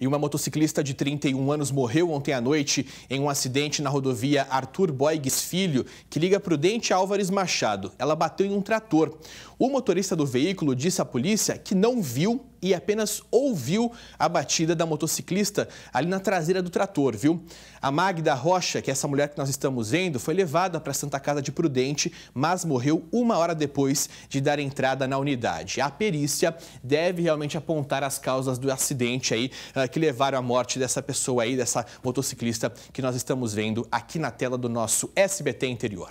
E uma motociclista de 31 anos morreu ontem à noite em um acidente na rodovia Arthur Boigues Filho, que liga Prudente Álvares Machado. Ela bateu em um trator. O motorista do veículo disse à polícia que não viu e apenas ouviu a batida da motociclista ali na traseira do trator, viu? A Magda Rocha, que é essa mulher que nós estamos vendo, foi levada para Santa Casa de Prudente, mas morreu uma hora depois de dar entrada na unidade. A perícia deve realmente apontar as causas do acidente aí ah, que levaram à morte dessa pessoa aí, dessa motociclista que nós estamos vendo aqui na tela do nosso SBT Interior.